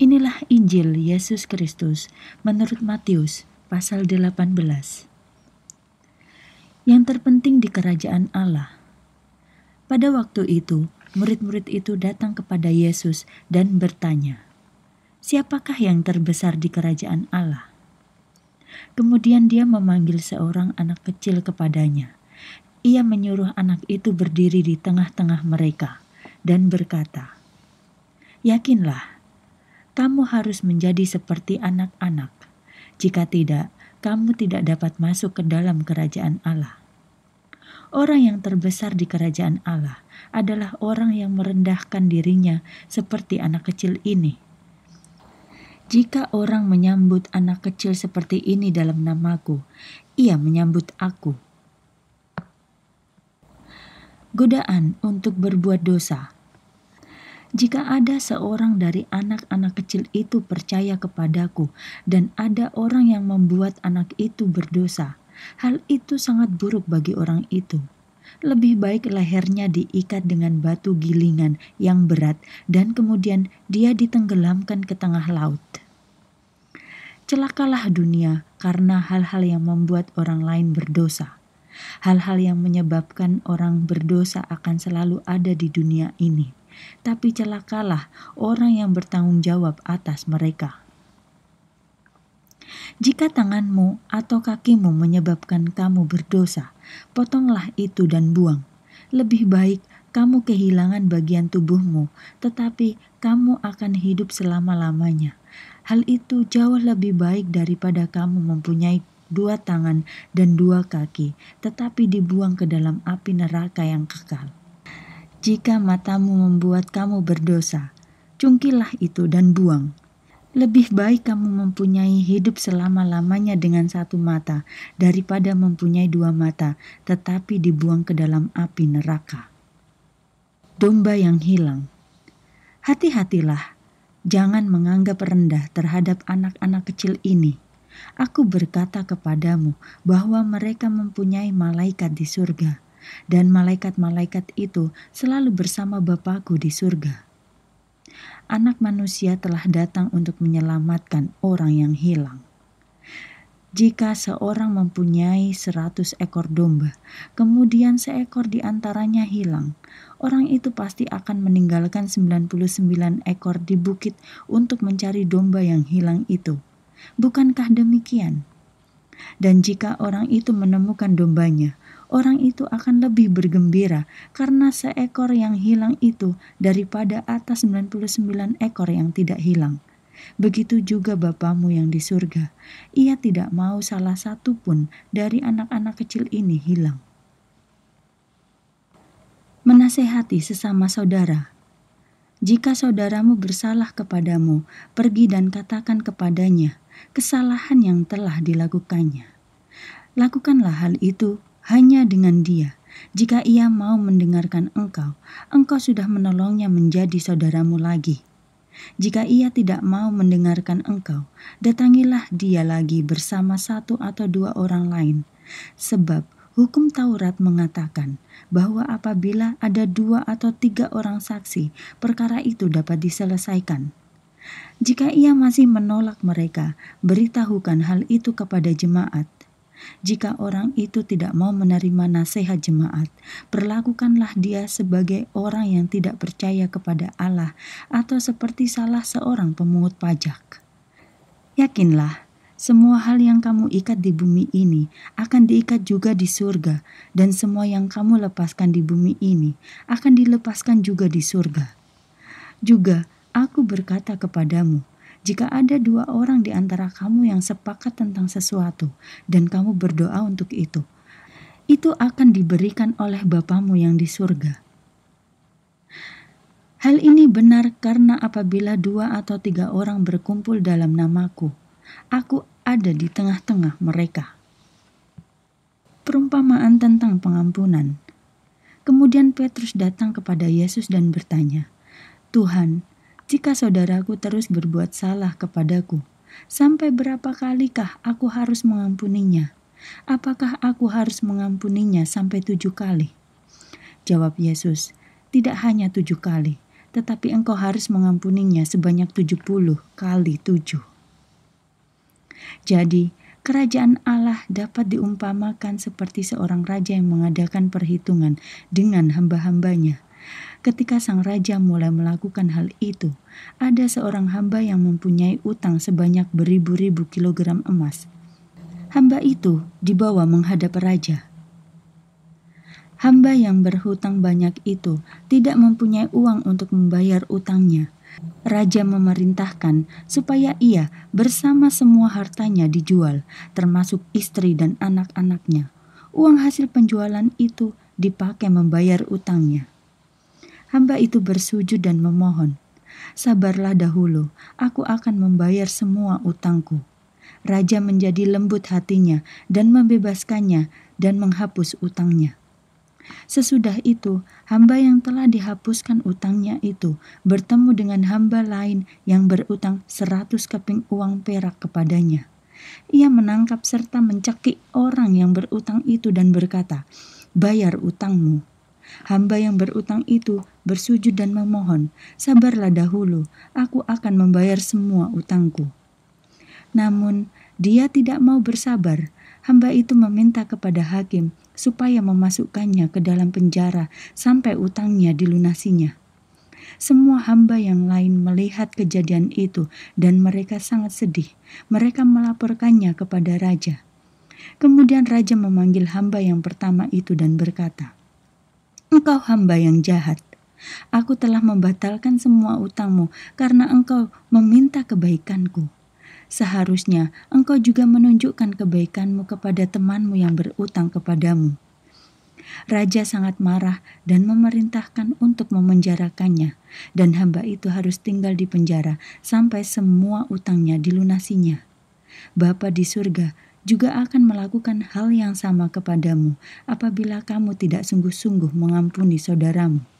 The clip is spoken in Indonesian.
Inilah Injil Yesus Kristus menurut Matius pasal 18. Yang terpenting di kerajaan Allah. Pada waktu itu, murid-murid itu datang kepada Yesus dan bertanya, "Siapakah yang terbesar di kerajaan Allah?" Kemudian dia memanggil seorang anak kecil kepadanya. Ia menyuruh anak itu berdiri di tengah-tengah mereka dan berkata, "Yakinlah, kamu harus menjadi seperti anak-anak. Jika tidak, kamu tidak dapat masuk ke dalam kerajaan Allah. Orang yang terbesar di kerajaan Allah adalah orang yang merendahkan dirinya seperti anak kecil ini. Jika orang menyambut anak kecil seperti ini dalam namaku, ia menyambut aku. Godaan untuk berbuat dosa jika ada seorang dari anak-anak kecil itu percaya kepadaku, dan ada orang yang membuat anak itu berdosa, hal itu sangat buruk bagi orang itu. Lebih baik lehernya diikat dengan batu gilingan yang berat, dan kemudian dia ditenggelamkan ke tengah laut. Celakalah dunia karena hal-hal yang membuat orang lain berdosa. Hal-hal yang menyebabkan orang berdosa akan selalu ada di dunia ini tapi celakalah orang yang bertanggung jawab atas mereka. Jika tanganmu atau kakimu menyebabkan kamu berdosa, potonglah itu dan buang. Lebih baik kamu kehilangan bagian tubuhmu, tetapi kamu akan hidup selama-lamanya. Hal itu jauh lebih baik daripada kamu mempunyai dua tangan dan dua kaki, tetapi dibuang ke dalam api neraka yang kekal. Jika matamu membuat kamu berdosa, cungkilah itu dan buang. Lebih baik kamu mempunyai hidup selama-lamanya dengan satu mata daripada mempunyai dua mata, tetapi dibuang ke dalam api neraka. Domba yang hilang, hati-hatilah, jangan menganggap rendah terhadap anak-anak kecil ini. Aku berkata kepadamu bahwa mereka mempunyai malaikat di surga dan malaikat-malaikat itu selalu bersama Bapakku di surga. Anak manusia telah datang untuk menyelamatkan orang yang hilang. Jika seorang mempunyai seratus ekor domba, kemudian seekor di antaranya hilang, orang itu pasti akan meninggalkan 99 ekor di bukit untuk mencari domba yang hilang itu. Bukankah demikian? Dan jika orang itu menemukan dombanya, orang itu akan lebih bergembira karena seekor yang hilang itu daripada atas 99 ekor yang tidak hilang. Begitu juga Bapamu yang di surga. Ia tidak mau salah satu pun dari anak-anak kecil ini hilang. Menasehati sesama saudara. Jika saudaramu bersalah kepadamu, pergi dan katakan kepadanya kesalahan yang telah dilakukannya. Lakukanlah hal itu hanya dengan dia, jika ia mau mendengarkan engkau, engkau sudah menolongnya menjadi saudaramu lagi. Jika ia tidak mau mendengarkan engkau, datangilah dia lagi bersama satu atau dua orang lain. Sebab hukum Taurat mengatakan bahwa apabila ada dua atau tiga orang saksi, perkara itu dapat diselesaikan. Jika ia masih menolak mereka, beritahukan hal itu kepada jemaat jika orang itu tidak mau menerima nasihat jemaat, perlakukanlah dia sebagai orang yang tidak percaya kepada Allah atau seperti salah seorang pemungut pajak. Yakinlah, semua hal yang kamu ikat di bumi ini akan diikat juga di surga, dan semua yang kamu lepaskan di bumi ini akan dilepaskan juga di surga. Juga, aku berkata kepadamu, jika ada dua orang di antara kamu yang sepakat tentang sesuatu dan kamu berdoa untuk itu, itu akan diberikan oleh Bapamu yang di surga. Hal ini benar karena apabila dua atau tiga orang berkumpul dalam namaku, aku ada di tengah-tengah mereka. Perumpamaan tentang pengampunan. Kemudian Petrus datang kepada Yesus dan bertanya, "Tuhan, jika saudaraku terus berbuat salah kepadaku? Sampai berapa kalikah aku harus mengampuninya? Apakah aku harus mengampuninya sampai tujuh kali? Jawab Yesus, tidak hanya tujuh kali, tetapi engkau harus mengampuninya sebanyak tujuh puluh kali tujuh. Jadi, kerajaan Allah dapat diumpamakan seperti seorang raja yang mengadakan perhitungan dengan hamba-hambanya Ketika sang raja mulai melakukan hal itu, ada seorang hamba yang mempunyai utang sebanyak beribu-ribu kilogram emas. Hamba itu dibawa menghadap raja. Hamba yang berhutang banyak itu tidak mempunyai uang untuk membayar utangnya. Raja memerintahkan supaya ia bersama semua hartanya dijual, termasuk istri dan anak-anaknya. Uang hasil penjualan itu dipakai membayar utangnya. Hamba itu bersujud dan memohon, "Sabarlah dahulu, aku akan membayar semua utangku." Raja menjadi lembut hatinya dan membebaskannya dan menghapus utangnya. Sesudah itu, hamba yang telah dihapuskan utangnya itu bertemu dengan hamba lain yang berutang seratus keping uang perak kepadanya. Ia menangkap serta mencekik orang yang berutang itu dan berkata, "Bayar utangmu." Hamba yang berutang itu bersujud dan memohon, sabarlah dahulu, aku akan membayar semua utangku. Namun, dia tidak mau bersabar. Hamba itu meminta kepada hakim supaya memasukkannya ke dalam penjara sampai utangnya dilunasinya. Semua hamba yang lain melihat kejadian itu, dan mereka sangat sedih. Mereka melaporkannya kepada raja. Kemudian raja memanggil hamba yang pertama itu dan berkata, "Engkau hamba yang jahat. Aku telah membatalkan semua utangmu karena engkau meminta kebaikanku. Seharusnya engkau juga menunjukkan kebaikanmu kepada temanmu yang berutang kepadamu. Raja sangat marah dan memerintahkan untuk memenjarakannya, dan hamba itu harus tinggal di penjara sampai semua utangnya dilunasinya. Bapa di surga juga akan melakukan hal yang sama kepadamu apabila kamu tidak sungguh-sungguh mengampuni saudaramu.